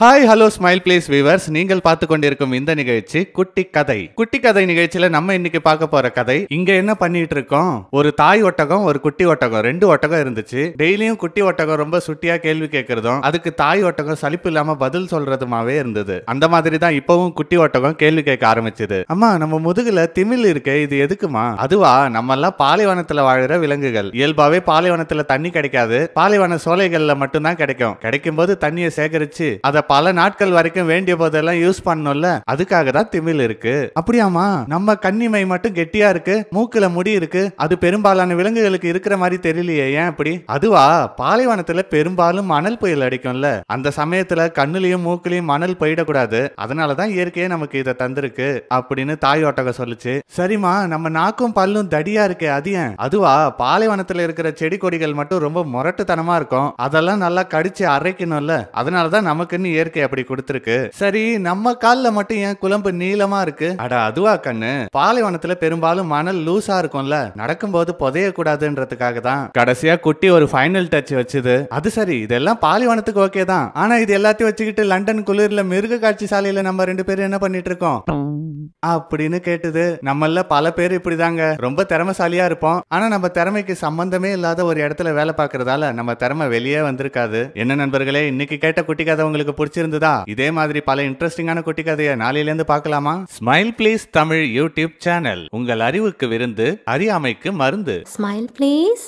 hi hello smile please viewers நீங்கள் பார்த்து கொண்டிருக்கும் இந்த நிகழ்ச்சி குட்டி கதை குட்டி கதை நிகழ்ச்சியில நம்ம இன்னைக்கு பார்க்க போற கதை இங்க என்ன பண்ணிட்டு இருக்கோம் ஒரு தாய் ஒட்டகம் ஒரு குட்டி ஒட்டகம் ரெண்டு ஒட்டகம் இருந்துச்சு டெய்லியும் குட்டி ஒட்டகம் ரொம்ப சுட்டியா கேள்வி கேட்கறதும் அதுக்கு தாய் ஒட்டகம் சலிப்பு இல்லாம பதில் சொல்றதுமாவே இருந்தது அந்த மாதிரி தான் இப்பவும் குட்டி ஒட்டகம் கேள்வி கேட்க ஆரம்பிச்சது அம்மா நம்ம முதுகுல திமிழ் இருக்கு இது எதுக்குமா அதுவா நம்ம எல்லாம் பாலைவனத்துல வாழ்கிற விலங்குகள் இயல்பாவே பாலைவனத்துல தண்ணி கிடைக்காது பாலைவன சோலைகள்ல மட்டும்தான் கிடைக்கும் கிடைக்கும் போது தண்ணியை சேகரிச்சு அதை பல நாட்கள் வரைக்கும் வேண்டிய போதெல்லாம் யூஸ் பண்ணும்ல அதுக்காக தான் திமிழ் இருக்கு அப்படியாமா நம்ம கன்னிமை மட்டும் கெட்டியா இருக்கு மூக்குல முடி இருக்கு அது பெரும்பாலான விலங்குகளுக்கு இருக்கிற மாதிரி தெரியலையே ஏன் அப்படி அதுவா பாலைவனத்துல பெரும்பாலும் மணல் புயல் அடிக்கும்ல அந்த சமயத்துல கண்ணுலயும் மூக்குலயும் மணல் போயிடக்கூடாது அதனாலதான் இயற்கையே நமக்கு இதை தந்திருக்கு அப்படின்னு தாய் சொல்லுச்சு சரிம்மா நம்ம நாக்கும் பல்லும் தடியா இருக்கே அது ஏன் அதுவா பாலைவனத்துல இருக்கிற செடி கொடிகள் மட்டும் ரொம்ப முரட்டுத்தனமா இருக்கும் அதெல்லாம் நல்லா கடிச்சு அரைக்கணும்ல அதனாலதான் நமக்குன்னு இயற்கை அப்படி கொடுத்துருக்கு சரி நம்ம கால்ல மட்டும் ஏன் குழம்பு நீளமா இருக்கு அட அதுவா கண்ணு பாலைவனத்துல பெரும்பாலும் மணல் லூசா இருக்கும்ல நடக்கும்போது புதைய கூடாதுன்றதுக்காக தான் கடைசியா குட்டி ஒரு ஃபைனல் டச் வச்சுது அது சரி இதெல்லாம் பாலைவனத்துக்கு ஓகே தான் ஆனா இது எல்லாத்தையும் வச்சுக்கிட்டு லண்டன் குளிர்ல மிருக காட்சி சாலையில நம்ம ரெண்டு பேரும் என்ன பண்ணிட்டு இருக்கோம் அப்படின்னு கேட்டது நம்மள பல பேர் இப்படிதாங்க ரொம்ப திறமைசாலியா இருப்போம் ஆனா நம்ம திறமைக்கு சம்பந்தமே இல்லாத ஒரு இடத்துல வேலை பாக்குறதால நம்ம திறமை வெளியே வந்திருக்காது என்ன நண்பர்களே இன்னைக்கு கேட்ட குட்டி கதை உங்களுக்கு பிடிச்சிருந்ததா இதே மாதிரி பல இன்ட்ரெஸ்டிங்கான குட்டி கதையை நாளையில இருந்து பாக்கலாமா smile please Tamil YouTube channel உங்கள் அறிவுக்கு விருந்து அறியாமைக்கு மருந்து ஸ்மைல் பிளீஸ்